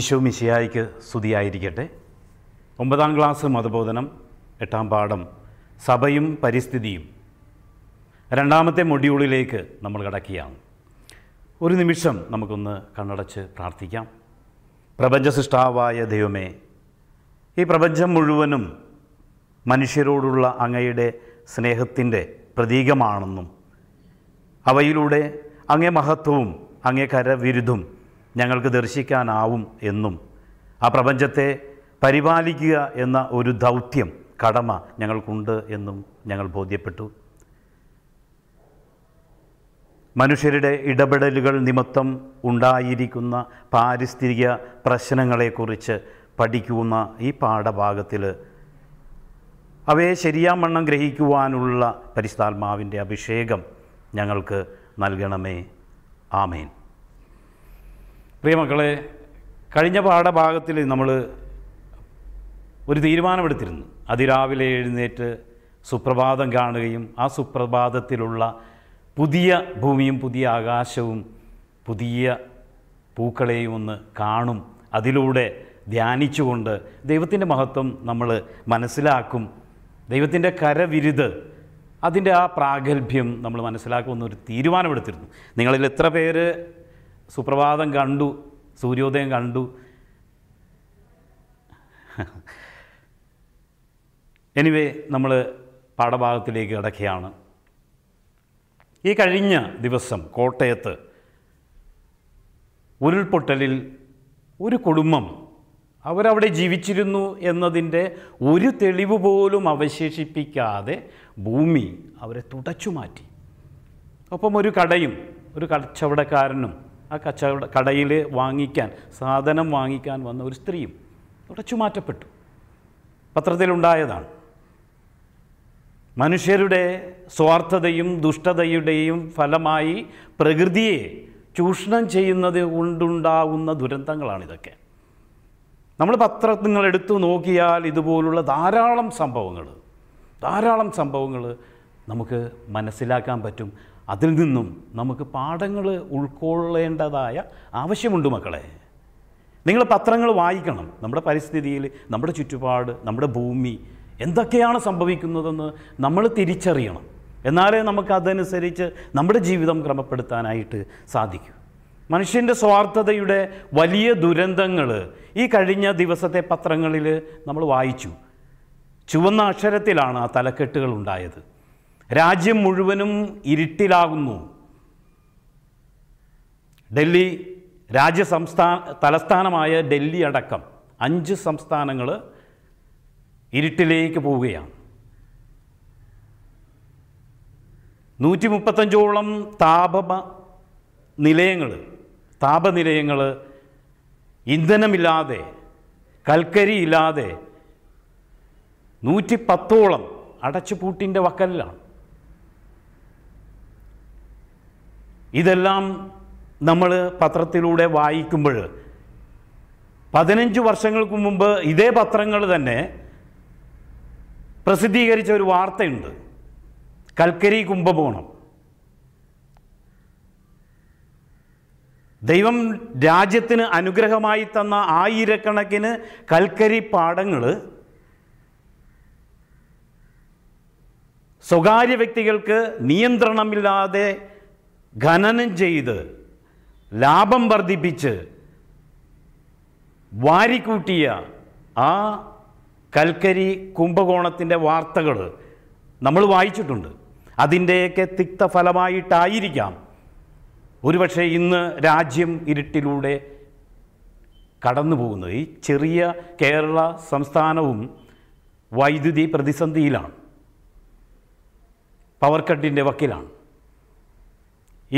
ഈശോ മിശിയായിക്ക് സ്തുതിയായിരിക്കട്ടെ ഒമ്പതാം ക്ലാസ് മതബോധനം എട്ടാം പാഠം സഭയും പരിസ്ഥിതിയും രണ്ടാമത്തെ മൊഡ്യൂളിലേക്ക് നമ്മൾ കടക്കുകയാണ് ഒരു നിമിഷം നമുക്കൊന്ന് കണ്ണടച്ച് പ്രാർത്ഥിക്കാം പ്രപഞ്ച സൃഷ്ടാവായ ദൈവമേ ഈ പ്രപഞ്ചം മുഴുവനും മനുഷ്യരോടുള്ള അങ്ങയുടെ സ്നേഹത്തിൻ്റെ പ്രതീകമാണെന്നും അവയിലൂടെ അങ്ങേ മഹത്വവും അങ്ങേ കരവിരുദ്ധും ഞങ്ങൾക്ക് ദർശിക്കാനാവും എന്നും ആ പ്രപഞ്ചത്തെ പരിപാലിക്കുക എന്ന ഒരു ദൗത്യം കടമ ഞങ്ങൾക്കുണ്ട് എന്നും ഞങ്ങൾ ബോധ്യപ്പെട്ടു മനുഷ്യരുടെ ഇടപെടലുകൾ നിമിത്തം ഉണ്ടായിരിക്കുന്ന പാരിസ്ഥിതിക പ്രശ്നങ്ങളെക്കുറിച്ച് പഠിക്കുന്ന ഈ പാഠഭാഗത്തിൽ അവയെ ശരിയാമണ്ണം ഗ്രഹിക്കുവാനുള്ള പരിസ്ഥാത്മാവിൻ്റെ അഭിഷേകം ഞങ്ങൾക്ക് നൽകണമേ ആമേൻ പ്രിയമക്കളെ കഴിഞ്ഞ പാഠഭാഗത്തിൽ നമ്മൾ ഒരു തീരുമാനമെടുത്തിരുന്നു അതിരാവിലെ എഴുന്നേറ്റ് സുപ്രഭാതം കാണുകയും ആ സുപ്രഭാതത്തിലുള്ള പുതിയ ഭൂമിയും പുതിയ ആകാശവും പുതിയ പൂക്കളെയും ഒന്ന് കാണും അതിലൂടെ ധ്യാനിച്ചുകൊണ്ട് ദൈവത്തിൻ്റെ മഹത്വം നമ്മൾ മനസ്സിലാക്കും ദൈവത്തിൻ്റെ കരവിരുത് അതിൻ്റെ ആ പ്രാഗൽഭ്യം നമ്മൾ മനസ്സിലാക്കുമെന്നൊരു തീരുമാനമെടുത്തിരുന്നു നിങ്ങളിൽ എത്ര പേര് സുപ്രഭാതം കണ്ടു സൂര്യോദയം കണ്ടു എനിവേ നമ്മൾ പാഠഭാഗത്തിലേക്ക് കിടക്കുകയാണ് ഈ കഴിഞ്ഞ ദിവസം കോട്ടയത്ത് ഉരുൾപൊട്ടലിൽ ഒരു കുടുംബം അവരവിടെ ജീവിച്ചിരുന്നു എന്നതിൻ്റെ ഒരു തെളിവ് പോലും അവശേഷിപ്പിക്കാതെ ഭൂമി അവരെ തുടച്ചു മാറ്റി ഒപ്പം ഒരു കടയും ഒരു കച്ചവടക്കാരനും ആ കച്ചവട കടയിൽ വാങ്ങിക്കാൻ സാധനം വാങ്ങിക്കാൻ വന്ന ഒരു സ്ത്രീയും തുടച്ചുമാറ്റപ്പെട്ടു പത്രത്തിലുണ്ടായതാണ് മനുഷ്യരുടെ സ്വാർത്ഥതയും ദുഷ്ടതയുടെയും ഫലമായി പ്രകൃതിയെ ചൂഷണം ചെയ്യുന്നത് ദുരന്തങ്ങളാണ് ദുരന്തങ്ങളാണിതൊക്കെ നമ്മൾ പത്രം നിങ്ങൾ എടുത്തു നോക്കിയാൽ ഇതുപോലുള്ള ധാരാളം സംഭവങ്ങൾ ധാരാളം സംഭവങ്ങൾ നമുക്ക് മനസ്സിലാക്കാൻ പറ്റും അതിൽ നിന്നും നമുക്ക് പാഠങ്ങൾ ഉൾക്കൊള്ളേണ്ടതായ ആവശ്യമുണ്ട് മക്കളെ നിങ്ങൾ പത്രങ്ങൾ വായിക്കണം നമ്മുടെ പരിസ്ഥിതിയിൽ നമ്മുടെ ചുറ്റുപാട് നമ്മുടെ ഭൂമി എന്തൊക്കെയാണ് സംഭവിക്കുന്നതെന്ന് നമ്മൾ തിരിച്ചറിയണം എന്നാലേ നമുക്കതനുസരിച്ച് നമ്മുടെ ജീവിതം ക്രമപ്പെടുത്താനായിട്ട് സാധിക്കൂ മനുഷ്യൻ്റെ സ്വാർത്ഥതയുടെ വലിയ ദുരന്തങ്ങൾ ഈ കഴിഞ്ഞ ദിവസത്തെ പത്രങ്ങളിൽ നമ്മൾ വായിച്ചു ചുവന്ന അക്ഷരത്തിലാണ് ആ തലക്കെട്ടുകൾ ഉണ്ടായത് രാജ്യം മുഴുവനും ഇരുട്ടിലാകുന്നു ഡൽഹി രാജ്യ സംസ്ഥാന തലസ്ഥാനമായ ഡൽഹി അടക്കം അഞ്ച് സംസ്ഥാനങ്ങൾ ഇരുട്ടിലേക്ക് പോവുകയാണ് നൂറ്റി മുപ്പത്തഞ്ചോളം താപ നിലയങ്ങൾ താപനിലയങ്ങൾ ഇന്ധനമില്ലാതെ കൽക്കരിയില്ലാതെ നൂറ്റി പത്തോളം അടച്ചുപൂട്ടിൻ്റെ വക്കലിലാണ് ഇതെല്ലാം നമ്മൾ പത്രത്തിലൂടെ വായിക്കുമ്പോൾ പതിനഞ്ച് വർഷങ്ങൾക്ക് മുമ്പ് ഇതേ പത്രങ്ങൾ തന്നെ പ്രസിദ്ധീകരിച്ച ഒരു വാർത്തയുണ്ട് കൽക്കരി കുംഭകോണം ദൈവം രാജ്യത്തിന് അനുഗ്രഹമായി തന്ന ആയിരക്കണക്കിന് കൽക്കരി പാടങ്ങൾ സ്വകാര്യ വ്യക്തികൾക്ക് നിയന്ത്രണമില്ലാതെ ഖനനം ചെയ്ത് ലാഭം വർദ്ധിപ്പിച്ച് വാരിക്കൂട്ടിയ ആ കൽക്കരി കുംഭകോണത്തിൻ്റെ വാർത്തകൾ നമ്മൾ വായിച്ചിട്ടുണ്ട് അതിൻ്റെയൊക്കെ തിക്തഫലമായിട്ടായിരിക്കാം ഒരുപക്ഷെ ഇന്ന് രാജ്യം ഇരുട്ടിലൂടെ കടന്നു പോകുന്നത് ഈ ചെറിയ കേരള സംസ്ഥാനവും വൈദ്യുതി പ്രതിസന്ധിയിലാണ് പവർ കട്ടിൻ്റെ വക്കിലാണ്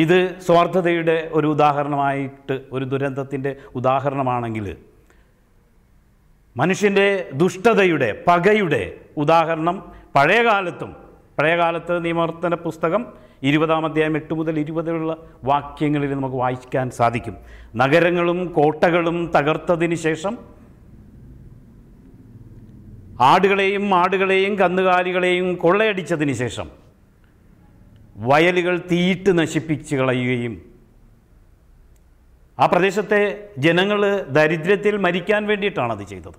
ഇത് സ്വാർത്ഥതയുടെ ഒരു ഉദാഹരണമായിട്ട് ഒരു ദുരന്തത്തിൻ്റെ ഉദാഹരണമാണെങ്കിൽ മനുഷ്യൻ്റെ ദുഷ്ടതയുടെ പകയുടെ ഉദാഹരണം പഴയകാലത്തും പഴയകാലത്ത് നിയമവർത്തന പുസ്തകം ഇരുപതാം അധ്യായം എട്ട് മുതൽ ഇരുപതിലുള്ള വാക്യങ്ങളിൽ നമുക്ക് വായിക്കാൻ സാധിക്കും നഗരങ്ങളും കോട്ടകളും തകർത്തതിന് ശേഷം ആടുകളെയും ആടുകളെയും കന്നുകാലികളെയും കൊള്ളയടിച്ചതിന് ശേഷം വയലുകൾ തീയിട്ട് നശിപ്പിച്ച് കളയുകയും ആ പ്രദേശത്തെ ജനങ്ങൾ ദരിദ്രത്തിൽ മരിക്കാൻ വേണ്ടിയിട്ടാണ് അത് ചെയ്തത്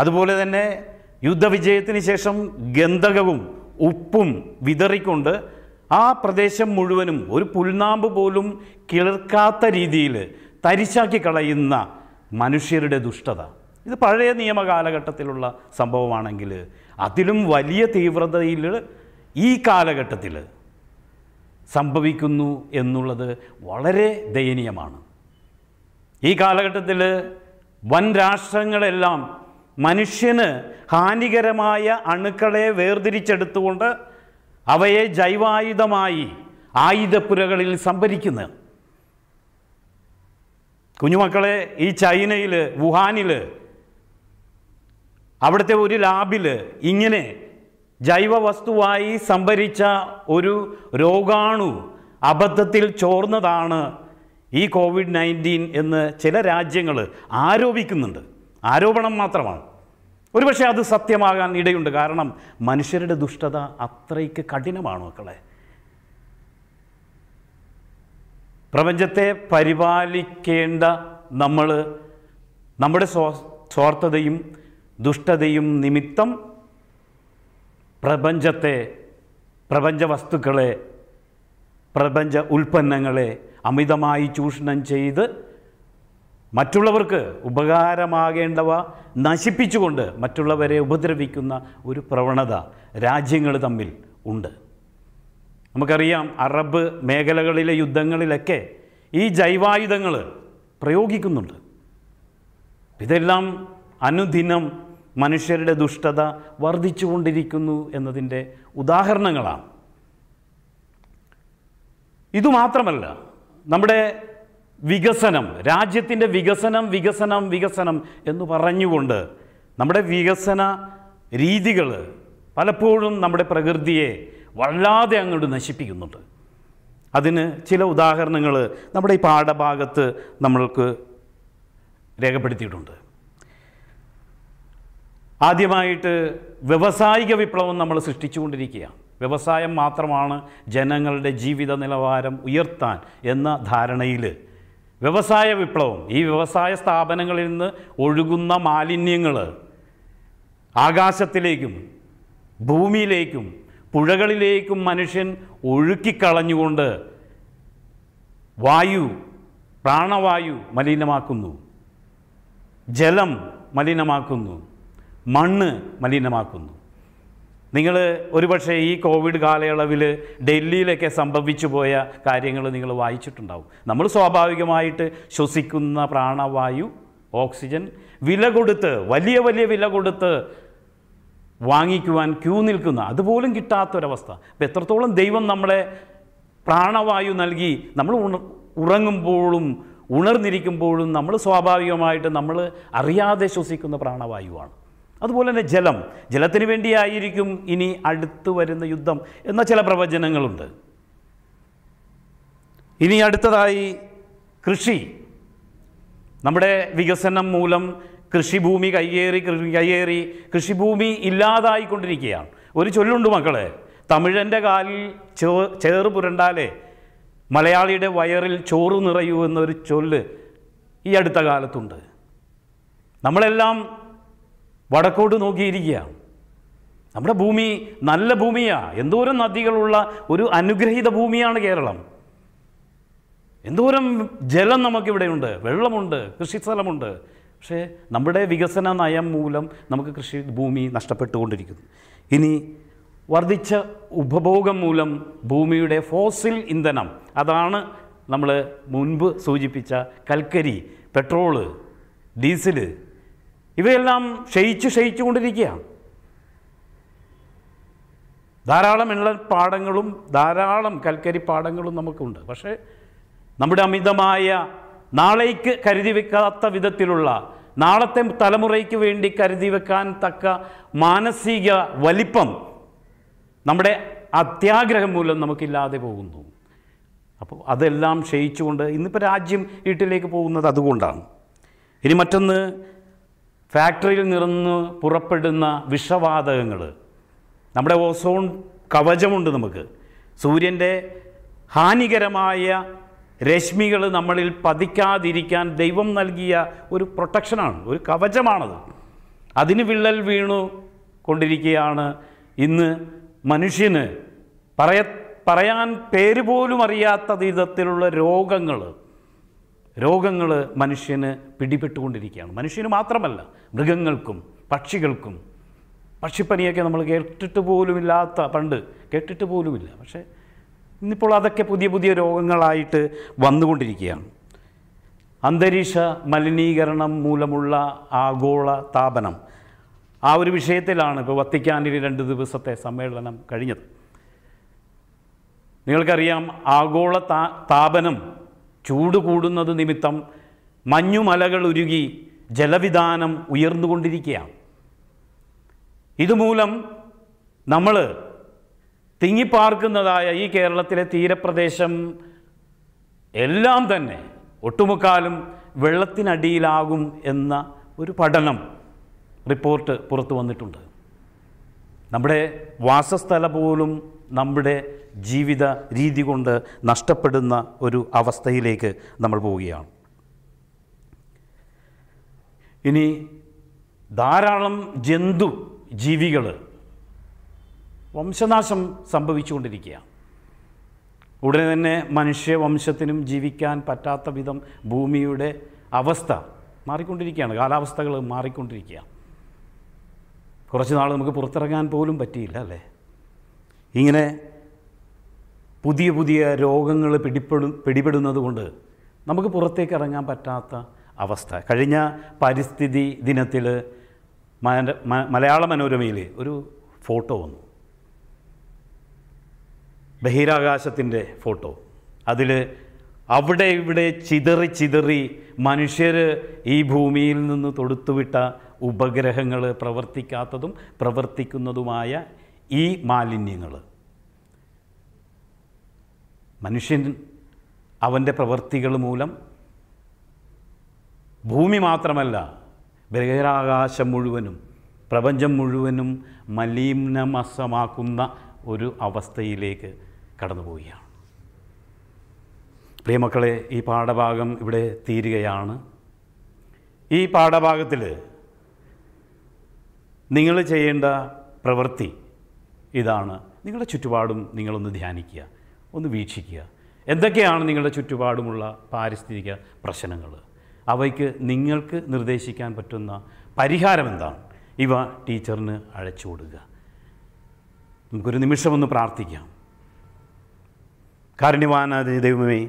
അതുപോലെ തന്നെ യുദ്ധവിജയത്തിന് ശേഷം ഗന്ധകവും ഉപ്പും വിതറിക്കൊണ്ട് ആ പ്രദേശം മുഴുവനും ഒരു പുൽനാമ്പ് പോലും കിളിർക്കാത്ത രീതിയിൽ തരിശാക്കി കളയുന്ന മനുഷ്യരുടെ ദുഷ്ടത ഇത് പഴയ നിയമ കാലഘട്ടത്തിലുള്ള സംഭവമാണെങ്കിൽ അതിലും വലിയ തീവ്രതയിൽ ഈ കാലഘട്ടത്തിൽ സംഭവിക്കുന്നു എന്നുള്ളത് വളരെ ദയനീയമാണ് ഈ കാലഘട്ടത്തിൽ വൻ രാഷ്ട്രങ്ങളെല്ലാം മനുഷ്യന് ഹാനികരമായ അണുക്കളെ വേർതിരിച്ചെടുത്തുകൊണ്ട് അവയെ ജൈവായുധമായി ആയുധപ്പുരകളിൽ സംഭരിക്കുന്നു കുഞ്ഞുമക്കളെ ഈ ചൈനയിൽ വുഹാനിൽ അവിടുത്തെ ഒരു ലാബിൽ ഇങ്ങനെ ജൈവവസ്തുവായി സംഭരിച്ച ഒരു രോഗാണു അബദ്ധത്തിൽ ചോർന്നതാണ് ഈ കോവിഡ് നയൻറ്റീൻ എന്ന് ചില രാജ്യങ്ങൾ ആരോപിക്കുന്നുണ്ട് ആരോപണം മാത്രമാണ് ഒരുപക്ഷെ അത് സത്യമാകാൻ ഇടയുണ്ട് കാരണം മനുഷ്യരുടെ ദുഷ്ടത അത്രയ്ക്ക് കഠിനമാണ് മക്കളെ പ്രപഞ്ചത്തെ പരിപാലിക്കേണ്ട നമ്മൾ നമ്മുടെ സ്വാർത്ഥതയും ദുഷ്ടതയും നിമിത്തം പ്രപഞ്ചത്തെ പ്രപഞ്ച വസ്തുക്കളെ പ്രപഞ്ച ഉൽപ്പന്നങ്ങളെ അമിതമായി ചൂഷണം ചെയ്ത് മറ്റുള്ളവർക്ക് ഉപകാരമാകേണ്ടവ നശിപ്പിച്ചുകൊണ്ട് മറ്റുള്ളവരെ ഉപദ്രവിക്കുന്ന ഒരു പ്രവണത രാജ്യങ്ങൾ തമ്മിൽ ഉണ്ട് നമുക്കറിയാം അറബ് മേഖലകളിലെ യുദ്ധങ്ങളിലൊക്കെ ഈ ജൈവായുധങ്ങൾ പ്രയോഗിക്കുന്നുണ്ട് ഇതെല്ലാം അനുദിനം മനുഷ്യരുടെ ദുഷ്ടത വർദ്ധിച്ചുകൊണ്ടിരിക്കുന്നു എന്നതിൻ്റെ ഉദാഹരണങ്ങളാണ് ഇതുമാത്രമല്ല നമ്മുടെ വികസനം രാജ്യത്തിൻ്റെ വികസനം വികസനം വികസനം എന്ന് പറഞ്ഞുകൊണ്ട് നമ്മുടെ വികസന രീതികൾ പലപ്പോഴും നമ്മുടെ പ്രകൃതിയെ വല്ലാതെ അങ്ങോട്ട് നശിപ്പിക്കുന്നുണ്ട് അതിന് ചില ഉദാഹരണങ്ങൾ നമ്മുടെ ഈ പാഠഭാഗത്ത് നമ്മൾക്ക് രേഖപ്പെടുത്തിയിട്ടുണ്ട് ആദ്യമായിട്ട് വ്യവസായിക വിപ്ലവം നമ്മൾ സൃഷ്ടിച്ചുകൊണ്ടിരിക്കുകയാണ് വ്യവസായം മാത്രമാണ് ജനങ്ങളുടെ ജീവിത നിലവാരം ഉയർത്താൻ എന്ന ധാരണയിൽ വ്യവസായ വിപ്ലവം ഈ വ്യവസായ സ്ഥാപനങ്ങളിൽ നിന്ന് ഒഴുകുന്ന മാലിന്യങ്ങൾ ആകാശത്തിലേക്കും ഭൂമിയിലേക്കും പുഴകളിലേക്കും മനുഷ്യൻ ഒഴുക്കിക്കളഞ്ഞുകൊണ്ട് വായു പ്രാണവായു മലിനമാക്കുന്നു ജലം മലിനമാക്കുന്നു മണ്ണ് മലിനമാക്കുന്നു നിങ്ങൾ ഒരുപക്ഷെ ഈ കോവിഡ് കാലയളവിൽ ഡൽഹിയിലൊക്കെ സംഭവിച്ചു പോയ കാര്യങ്ങൾ നിങ്ങൾ വായിച്ചിട്ടുണ്ടാവും നമ്മൾ സ്വാഭാവികമായിട്ട് ശ്വസിക്കുന്ന പ്രാണവായു ഓക്സിജൻ വില കൊടുത്ത് വലിയ വലിയ വില കൊടുത്ത് വാങ്ങിക്കുവാൻ ക്യൂ നിൽക്കുന്ന അതുപോലും കിട്ടാത്തൊരവസ്ഥ അപ്പം എത്രത്തോളം ദൈവം നമ്മളെ പ്രാണവായു നൽകി നമ്മൾ ഉറങ്ങുമ്പോഴും ഉണർന്നിരിക്കുമ്പോഴും നമ്മൾ സ്വാഭാവികമായിട്ട് നമ്മൾ അറിയാതെ ശ്വസിക്കുന്ന പ്രാണവായുവാണ് അതുപോലെ തന്നെ ജലം ജലത്തിന് വേണ്ടിയായിരിക്കും ഇനി അടുത്തു വരുന്ന യുദ്ധം എന്ന ചില പ്രവചനങ്ങളുണ്ട് ഇനി അടുത്തതായി കൃഷി നമ്മുടെ വികസനം മൂലം കൃഷിഭൂമി കയ്യേറി കയ്യേറി കൃഷിഭൂമി ഇല്ലാതായിക്കൊണ്ടിരിക്കുകയാണ് ഒരു ചൊല്ലുണ്ട് മക്കളെ തമിഴൻ്റെ കാലിൽ ചേ ചേറ് പുരണ്ടാലേ മലയാളിയുടെ വയറിൽ ചോറ് നിറയൂ എന്നൊരു ചൊല്ല് ഈ അടുത്ത കാലത്തുണ്ട് നമ്മളെല്ലാം വടക്കോട്ട് നോക്കിയിരിക്കുകയാണ് നമ്മുടെ ഭൂമി നല്ല ഭൂമിയാണ് എന്തോരം നദികളുള്ള ഒരു അനുഗ്രഹീത ഭൂമിയാണ് കേരളം എന്തോരം ജലം നമുക്കിവിടെയുണ്ട് വെള്ളമുണ്ട് കൃഷിസ്ഥലമുണ്ട് പക്ഷേ നമ്മുടെ വികസന നയം മൂലം നമുക്ക് കൃഷി ഭൂമി നഷ്ടപ്പെട്ടുകൊണ്ടിരിക്കുന്നു ഇനി വർദ്ധിച്ച ഉപഭോഗം മൂലം ഭൂമിയുടെ ഫോസിൽ ഇന്ധനം അതാണ് നമ്മൾ മുൻപ് സൂചിപ്പിച്ച കൽക്കരി പെട്രോള് ഡീസല് ഇവയെല്ലാം ക്ഷയിച്ച് കൊണ്ടിരിക്കുകയാണ് ധാരാളം എണ്ണ പാടങ്ങളും ധാരാളം കൽക്കരി പാടങ്ങളും നമുക്കുണ്ട് പക്ഷേ നമ്മുടെ അമിതമായ നാളേക്ക് കരുതി വെക്കാത്ത വിധത്തിലുള്ള നാളത്തെ തലമുറയ്ക്ക് വേണ്ടി കരുതി വെക്കാൻ തക്ക മാനസിക വലിപ്പം നമ്മുടെ അത്യാഗ്രഹം മൂലം നമുക്കില്ലാതെ പോകുന്നു അപ്പോൾ അതെല്ലാം ക്ഷയിച്ചുകൊണ്ട് ഇന്നിപ്പോൾ രാജ്യം വീട്ടിലേക്ക് പോകുന്നത് അതുകൊണ്ടാണ് ഇനി മറ്റൊന്ന് ഫാക്ടറിയിൽ നിന്ന് പുറപ്പെടുന്ന വിഷവാതകങ്ങൾ നമ്മുടെ ഓസോൺ കവചമുണ്ട് നമുക്ക് സൂര്യൻ്റെ ഹാനികരമായ രശ്മികൾ നമ്മളിൽ പതിക്കാതിരിക്കാൻ ദൈവം നൽകിയ ഒരു പ്രൊട്ടക്ഷനാണ് ഒരു കവചമാണത് അതിന് വിള്ളൽ വീണു കൊണ്ടിരിക്കുകയാണ് ഇന്ന് മനുഷ്യന് പറയ പറയാൻ പേര് പോലും അറിയാത്ത വിധത്തിലുള്ള രോഗങ്ങൾ രോഗങ്ങൾ മനുഷ്യന് പിടിപെട്ടുകൊണ്ടിരിക്കുകയാണ് മനുഷ്യന് മാത്രമല്ല മൃഗങ്ങൾക്കും പക്ഷികൾക്കും പക്ഷിപ്പനിയൊക്കെ നമ്മൾ കേട്ടിട്ട് പോലുമില്ലാത്ത പണ്ട് കേട്ടിട്ട് പോലുമില്ല പക്ഷേ ഇന്നിപ്പോൾ അതൊക്കെ പുതിയ പുതിയ രോഗങ്ങളായിട്ട് വന്നുകൊണ്ടിരിക്കുകയാണ് അന്തരീക്ഷ മലിനീകരണം മൂലമുള്ള ആഗോള താപനം ആ ഒരു വിഷയത്തിലാണ് ഇപ്പോൾ വത്തിക്കാനിൽ രണ്ട് ദിവസത്തെ സമ്മേളനം കഴിഞ്ഞത് നിങ്ങൾക്കറിയാം ആഗോള താപനം ചൂട് കൂടുന്നത് നിമിത്തം മഞ്ഞുമലകൾ ഉരുകി ജലവിധാനം ഉയർന്നുകൊണ്ടിരിക്കുകയാണ് ഇതുമൂലം നമ്മൾ തിങ്ങിപ്പാർക്കുന്നതായ ഈ കേരളത്തിലെ തീരപ്രദേശം എല്ലാം തന്നെ ഒട്ടുമുക്കാലും വെള്ളത്തിനടിയിലാകും എന്ന ഒരു പഠനം റിപ്പോർട്ട് പുറത്തു വന്നിട്ടുണ്ട് നമ്മുടെ വാസസ്ഥലം പോലും നമ്മുടെ ജീവിത രീതി കൊണ്ട് നഷ്ടപ്പെടുന്ന ഒരു അവസ്ഥയിലേക്ക് നമ്മൾ പോവുകയാണ് ഇനി ധാരാളം ജന്തു ജീവികൾ വംശനാശം സംഭവിച്ചുകൊണ്ടിരിക്കുകയാണ് ഉടനെ തന്നെ മനുഷ്യവംശത്തിനും ജീവിക്കാൻ പറ്റാത്ത വിധം ഭൂമിയുടെ അവസ്ഥ മാറിക്കൊണ്ടിരിക്കുകയാണ് കാലാവസ്ഥകൾ മാറിക്കൊണ്ടിരിക്കുകയാണ് കുറച്ച് നാൾ നമുക്ക് പുറത്തിറങ്ങാൻ പോലും പറ്റിയില്ല അല്ലേ ഇങ്ങനെ പുതിയ പുതിയ രോഗങ്ങൾ പിടിപ്പെടും പിടിപെടുന്നത് കൊണ്ട് നമുക്ക് പുറത്തേക്ക് ഇറങ്ങാൻ പറ്റാത്ത അവസ്ഥ കഴിഞ്ഞ പരിസ്ഥിതി ദിനത്തിൽ മലയാള മനോരമയിൽ ഒരു ഫോട്ടോ വന്നു ബഹിരാകാശത്തിൻ്റെ ഫോട്ടോ അതിൽ അവിടെ ഇവിടെ ചിതറി ചിതറി മനുഷ്യർ ഈ ഭൂമിയിൽ നിന്ന് തൊടുത്തുവിട്ട ഉപഗ്രഹങ്ങൾ പ്രവർത്തിക്കാത്തതും പ്രവർത്തിക്കുന്നതുമായ ഈ മാലിന്യങ്ങൾ മനുഷ്യൻ അവൻ്റെ പ്രവൃത്തികൾ മൂലം ഭൂമി മാത്രമല്ല ബഹിരാകാശം മുഴുവനും പ്രപഞ്ചം മുഴുവനും മലിനമസമാക്കുന്ന ഒരു അവസ്ഥയിലേക്ക് കടന്നുപോവുകയാണ് പ്രിയമക്കളെ ഈ പാഠഭാഗം ഇവിടെ തീരുകയാണ് ഈ പാഠഭാഗത്തിൽ നിങ്ങൾ ചെയ്യേണ്ട പ്രവൃത്തി ഇതാണ് നിങ്ങളുടെ ചുറ്റുപാടും നിങ്ങളൊന്ന് ധ്യാനിക്കുക ഒന്ന് വീക്ഷിക്കുക എന്തൊക്കെയാണ് നിങ്ങളുടെ ചുറ്റുപാടുമുള്ള പാരിസ്ഥിതിക പ്രശ്നങ്ങൾ അവയ്ക്ക് നിങ്ങൾക്ക് നിർദ്ദേശിക്കാൻ പറ്റുന്ന പരിഹാരം എന്താണ് ഇവ ടീച്ചറിന് കൊടുക്കുക നമുക്കൊരു നിമിഷമൊന്ന് പ്രാർത്ഥിക്കാം കാരുണ്യവാനാദി ദൈവമേ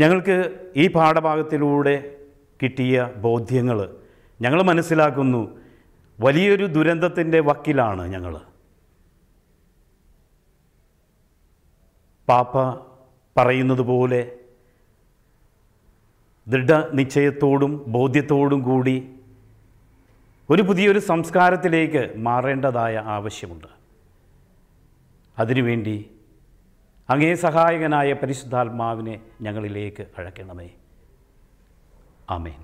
ഞങ്ങൾക്ക് ഈ പാഠഭാഗത്തിലൂടെ കിട്ടിയ ബോധ്യങ്ങൾ ഞങ്ങൾ മനസ്സിലാക്കുന്നു വലിയൊരു ദുരന്തത്തിൻ്റെ വക്കിലാണ് ഞങ്ങൾ പാപ്പ പറയുന്നത് പോലെ ദൃഢനിശ്ചയത്തോടും ബോധ്യത്തോടും കൂടി ഒരു പുതിയൊരു സംസ്കാരത്തിലേക്ക് മാറേണ്ടതായ ആവശ്യമുണ്ട് അതിനുവേണ്ടി അങ്ങേ സഹായകനായ പരിശുദ്ധാത്മാവിനെ ഞങ്ങളിലേക്ക് അഴക്കണമേ ആമേൻ